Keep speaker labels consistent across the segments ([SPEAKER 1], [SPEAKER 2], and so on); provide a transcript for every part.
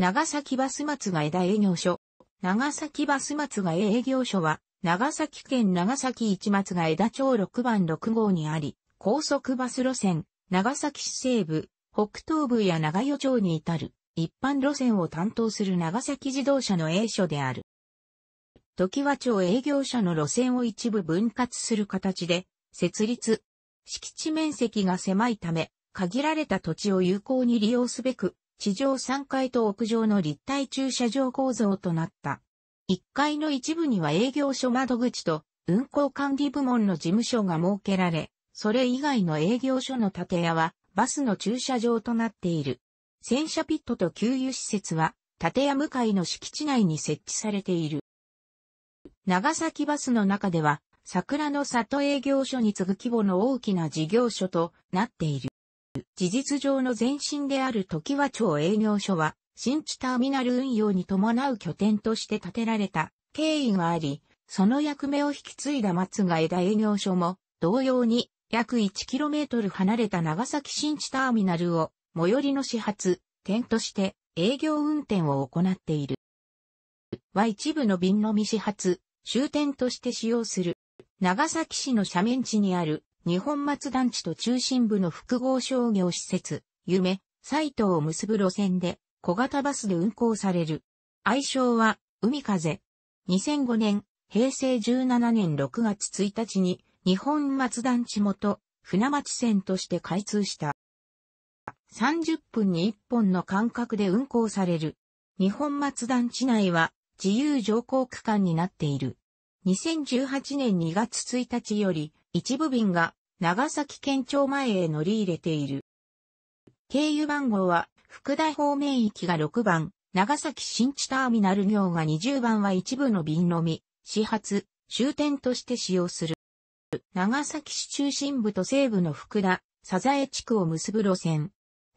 [SPEAKER 1] 長崎バス松が枝営業所。長崎バス松が営業所は、長崎県長崎市松が枝町6番6号にあり、高速バス路線、長崎市西部、北東部や長与町に至る、一般路線を担当する長崎自動車の営所である。時和町営業所の路線を一部分割する形で、設立。敷地面積が狭いため、限られた土地を有効に利用すべく、地上3階と屋上の立体駐車場構造となった。1階の一部には営業所窓口と運行管理部門の事務所が設けられ、それ以外の営業所の建屋はバスの駐車場となっている。洗車ピットと給油施設は建屋向かいの敷地内に設置されている。長崎バスの中では桜の里営業所に次ぐ規模の大きな事業所となっている。事実上の前身である時和町営業所は、新地ターミナル運用に伴う拠点として建てられた経緯があり、その役目を引き継いだ松が枝営業所も、同様に約 1km 離れた長崎新地ターミナルを最寄りの始発、点として営業運転を行っている。は一部の便のみ始発、終点として使用する。長崎市の斜面地にある日本松団地と中心部の複合商業施設、夢、サイトを結ぶ路線で、小型バスで運行される。愛称は、海風。2005年、平成17年6月1日に、日本松団地元、船町線として開通した。30分に1本の間隔で運行される。日本松団地内は自由乗降区間になっている。2018年2月1日より一部便が長崎県庁前へ乗り入れている。経由番号は福田方面行きが6番、長崎新地ターミナル業が20番は一部の便のみ、始発、終点として使用する。長崎市中心部と西部の福田、サザエ地区を結ぶ路線。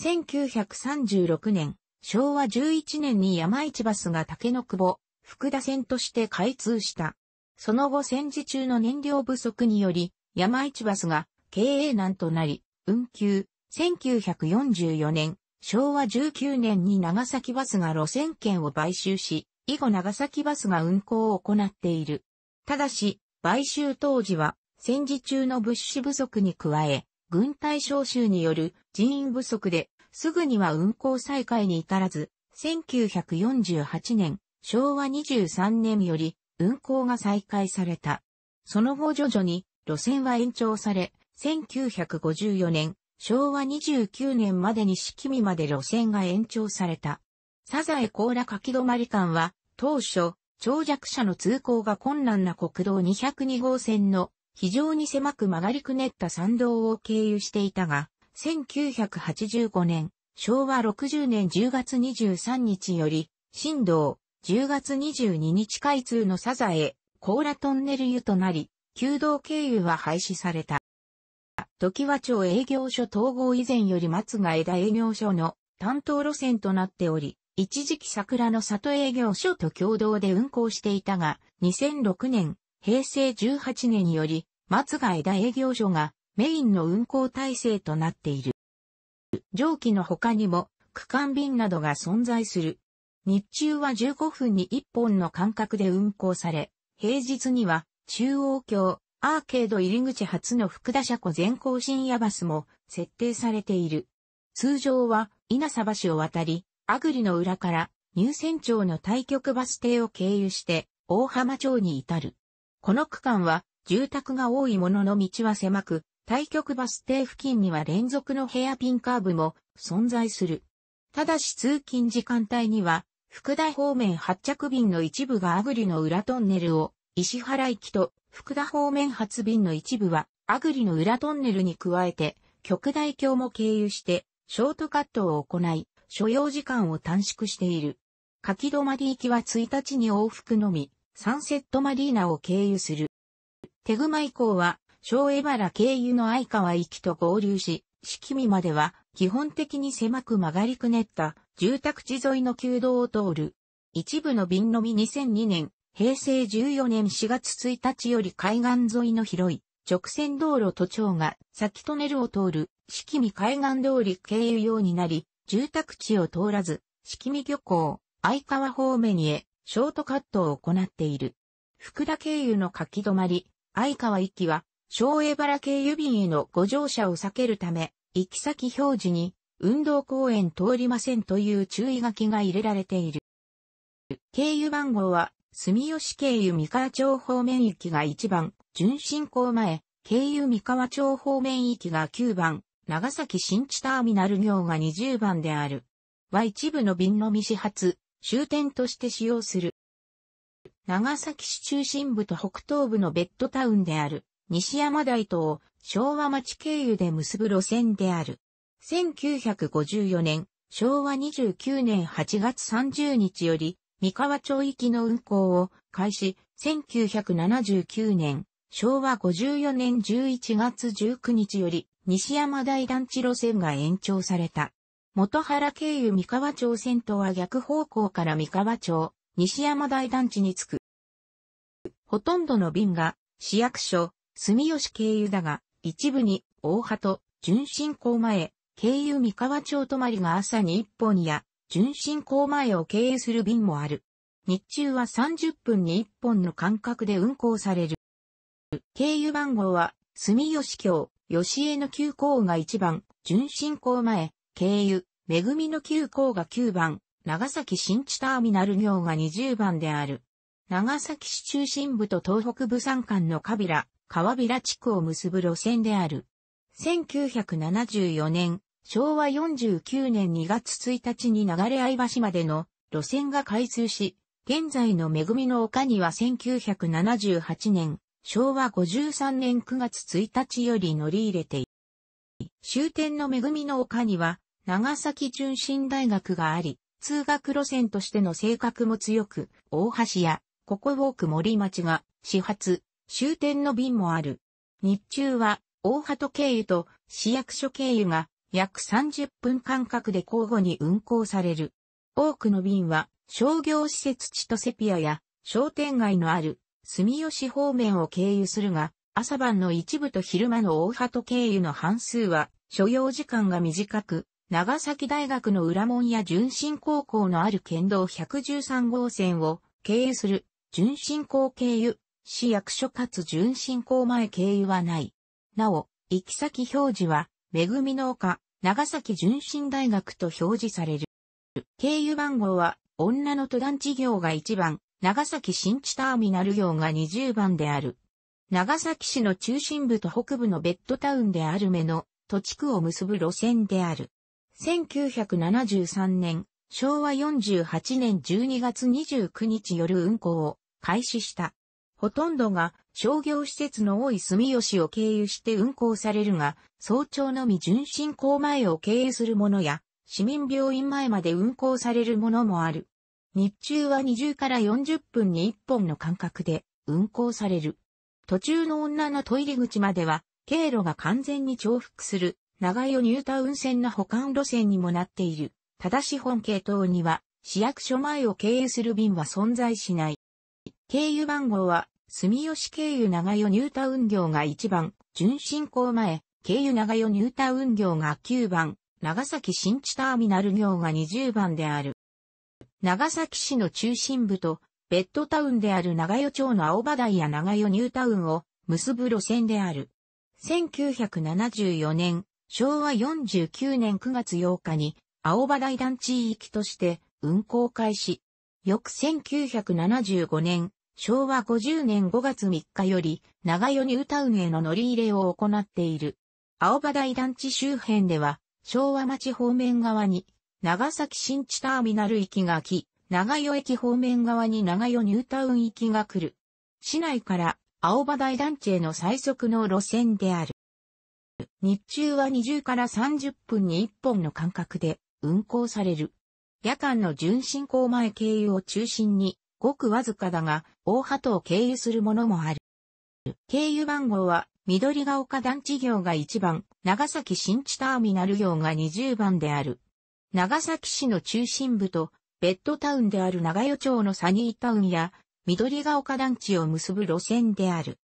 [SPEAKER 1] 1936年、昭和11年に山市バスが竹の久保、福田線として開通した。その後戦時中の燃料不足により、山市バスが経営難となり、運休、1944年、昭和19年に長崎バスが路線券を買収し、以後長崎バスが運行を行っている。ただし、買収当時は戦時中の物資不足に加え、軍隊召集による人員不足で、すぐには運行再開に至らず、1948年、昭和23年より運行が再開された。その後徐々に路線は延長され、1954年、昭和29年までに四季見まで路線が延長された。サザエ甲羅書き止まり間は、当初、長尺者の通行が困難な国道202号線の非常に狭く曲がりくねった山道を経由していたが、1985年、昭和60年10月23日より、新道、10月22日開通のサザエ、コーラトンネル湯となり、旧道経由は廃止された。時和町営業所統合以前より松が枝営業所の担当路線となっており、一時期桜の里営業所と共同で運行していたが、2006年、平成18年により、松が枝営業所がメインの運行体制となっている。上記の他にも、区間便などが存在する日中は15分に1本の間隔で運行され、平日には中央橋、アーケード入り口初の福田車庫全行深夜バスも設定されている。通常は稲佐橋を渡り、アグリの裏から入選町の対局バス停を経由して大浜町に至る。この区間は住宅が多いものの道は狭く、対局バス停付近には連続のヘアピンカーブも存在する。ただし通勤時間帯には福田方面発着便の一部がアグリの裏トンネルを、石原行きと、福田方面発便の一部は、アグリの裏トンネルに加えて、極大橋も経由して、ショートカットを行い、所要時間を短縮している。柿止まり行きは1日に往復のみ、サンセットマリーナを経由する。手熊以降は、小江原経由の相川行きと合流し、季見までは、基本的に狭く曲がりくねった住宅地沿いの旧道を通る。一部の瓶のみ2002年、平成14年4月1日より海岸沿いの広い直線道路都庁が先トネルを通る四季見海岸通り経由ようになり、住宅地を通らず、四季見漁港、相川方面へショートカットを行っている。福田経由の書き止まり、相川行きは小江原系郵便へのご乗車を避けるため、行き先表示に、運動公園通りませんという注意書きが入れられている。経由番号は、住吉経由三河町方面行きが1番、純進行前、経由三河町方面行きが9番、長崎新地ターミナル行が20番である。は一部の便のみ始発、終点として使用する。長崎市中心部と北東部のベッドタウンである。西山台とを昭和町経由で結ぶ路線である。1954年、昭和29年8月30日より、三河町行きの運行を開始、1979年、昭和54年11月19日より、西山台団地路線が延長された。元原経由三河町線とは逆方向から三河町、西山台団地に着く。ほとんどの便が市役所、住吉経由だが、一部に大と、純進行前、経由三河町止まりが朝に一本や、純進行前を経由する便もある。日中は30分に一本の間隔で運行される。経由番号は、住吉京、吉江の急行が1番、純進行前、経由、恵みの急行が9番、長崎新地ターミナル行が20番である。長崎市中心部と東北部山間のカビラ、川平地区を結ぶ路線である。1974年、昭和49年2月1日に流れ合橋までの路線が開通し、現在の恵みの丘には1978年、昭和53年9月1日より乗り入れている。終点の恵みの丘には、長崎純真大学があり、通学路線としての性格も強く、大橋や、ここウォーク森町が、始発、終点の便もある。日中は、大鳩経由と市役所経由が約30分間隔で交互に運行される。多くの便は商業施設地とセピアや商店街のある住吉方面を経由するが、朝晩の一部と昼間の大鳩経由の半数は所要時間が短く、長崎大学の裏門や純真高校のある県道113号線を経由する純真高経由市役所かつ準進行前経由はない。なお、行き先表示は、めぐみの丘、長崎純進大学と表示される。経由番号は、女の都団事業が1番、長崎新地ターミナル業が20番である。長崎市の中心部と北部のベッドタウンである目の、都地区を結ぶ路線である。1973年、昭和48年12月29日夜運行を開始した。ほとんどが商業施設の多い住吉を経由して運行されるが、早朝のみ純進行前を経由するものや、市民病院前まで運行されるものもある。日中は20から40分に1本の間隔で運行される。途中の女のトイレ口までは、経路が完全に重複する、長与ニュータウン線の保管路線にもなっている。ただし本系統には、市役所前を経由する便は存在しない。経由番号は住吉経由長与ニュータウン業が1番、準進行前、経由長与ニュータウン業が9番、長崎新地ターミナル業が20番である。長崎市の中心部と、ベッドタウンである長与町の青葉台や長与ニュータウンを結ぶ路線である。1974年、昭和49年9月8日に、青葉台団地域として運行開始。翌1975年、昭和50年5月3日より、長与ニュータウンへの乗り入れを行っている。青葉台団地周辺では、昭和町方面側に、長崎新地ターミナル駅が来、長与駅方面側に長与ニュータウン行きが来る。市内から青葉台団地への最速の路線である。日中は20から30分に1本の間隔で運行される。夜間の純進行前経由を中心にごくわずかだが、大鳩を経由するものもある。経由番号は、緑ヶ丘団地業が1番、長崎新地ターミナル業が20番である。長崎市の中心部と、ベッドタウンである長与町のサニータウンや、緑ヶ丘団地を結ぶ路線である。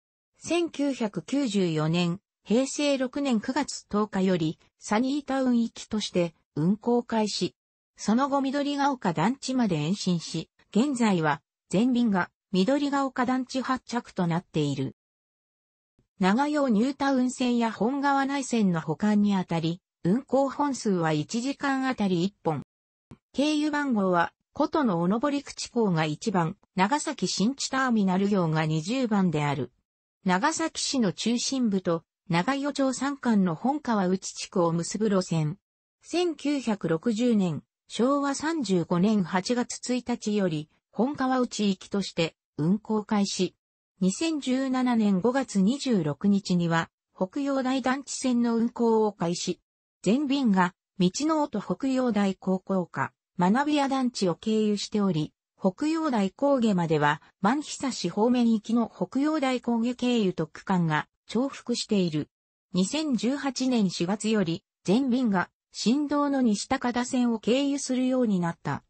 [SPEAKER 1] 1994年、平成6年9月10日より、サニータウン行きとして運行開始。その後緑が丘団地まで延伸し、現在は全便が緑ヶ丘団地発着となっている。長用ニュータウン線や本川内線の保管にあたり、運行本数は1時間あたり1本。経由番号は、古都のおのぼり口港が1番、長崎新地ターミナル業が20番である。長崎市の中心部と、長与町山間の本川内地区を結ぶ路線。1960年、昭和35年8月1日より、本川内行きとして運行開始。2017年5月26日には、北洋大団地線の運行を開始。全便が、道の音北洋大高校科、学び屋団地を経由しており、北洋大高下までは、万久市方面行きの北洋大高下経由と区間が重複している。2018年4月より、全便が振動の西高田線を経由するようになった。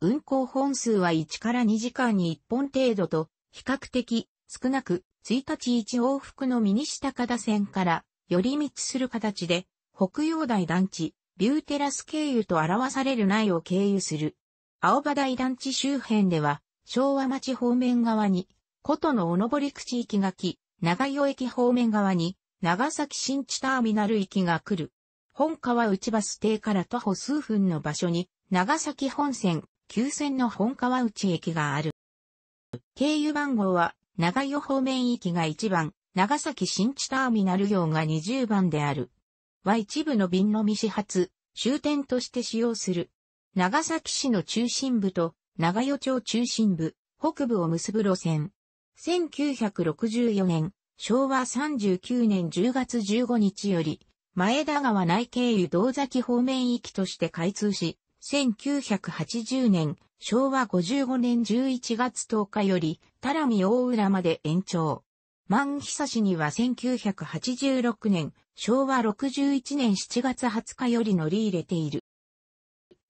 [SPEAKER 1] 運行本数は1から2時間に1本程度と、比較的少なく、1日1往復の右ニ高田線から寄り道する形で、北洋大団地、ビューテラス経由と表される内を経由する。青葉台団地周辺では、昭和町方面側に、古都のおのぼり口行きがき、長与駅方面側に、長崎新地ターミナル行きが来る。本川内バス停から徒歩数分の場所に、長崎本線、急線の本川内駅がある。経由番号は、長与方面行きが1番、長崎新地ターミナル用が20番である。は一部の便のみ始発、終点として使用する。長崎市の中心部と長与町中心部、北部を結ぶ路線。1964年、昭和39年10月15日より、前田川内経由道崎方面行きとして開通し、1980年、昭和55年11月10日より、タラミ大浦まで延長。万久市には1986年、昭和61年7月20日より乗り入れている。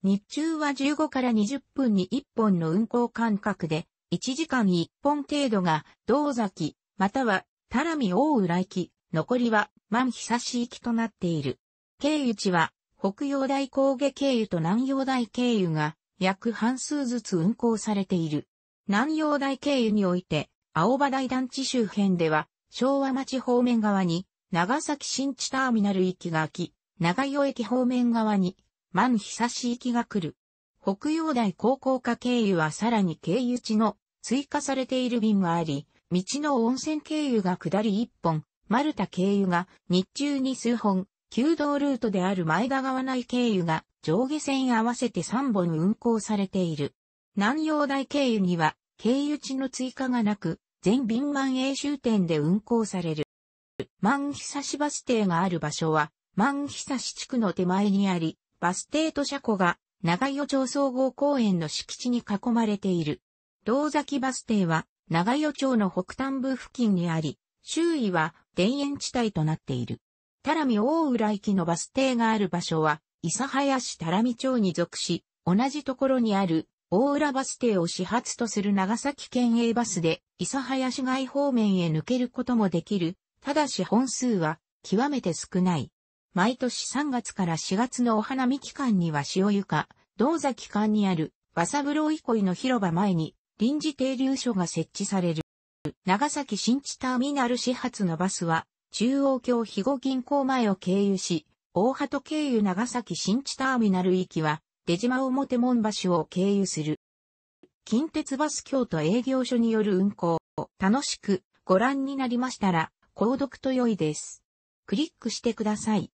[SPEAKER 1] 日中は15から20分に1本の運行間隔で、1時間に1本程度が、道崎、または、タラミ大浦行き、残りは万久し行きとなっている。経由地は北洋大工下経由と南洋大経由が約半数ずつ運行されている。南洋大経由において青葉台団地周辺では昭和町方面側に長崎新地ターミナル行きが空き、長与駅方面側に万久し行きが来る。北洋大高校科経由はさらに経由地の追加されている便があり、道の温泉経由が下り1本、マルタ経由が日中に数本、旧道ルートである前田川内経由が上下線合わせて3本運行されている。南洋大経由には経由地の追加がなく、全便満永終点で運行される。万久市バス停がある場所は、万久市地区の手前にあり、バス停と車庫が長与町総合公園の敷地に囲まれている。道崎バス停は長与町の北端部付近にあり、周囲は田園地帯となっている。タラミ大浦行きのバス停がある場所は、諫早市タラミ町に属し、同じところにある大浦バス停を始発とする長崎県営バスで、諫早市街方面へ抜けることもできる。ただし本数は極めて少ない。毎年3月から4月のお花見期間には塩床、銅座期間にある、和三郎憩いの広場前に臨時停留所が設置される。長崎新地ターミナル始発のバスは、中央京肥後銀行前を経由し、大鳩経由長崎新地ターミナル行きは、出島表門橋を経由する。近鉄バス京都営業所による運行、を楽しくご覧になりましたら、購読と良いです。クリックしてください。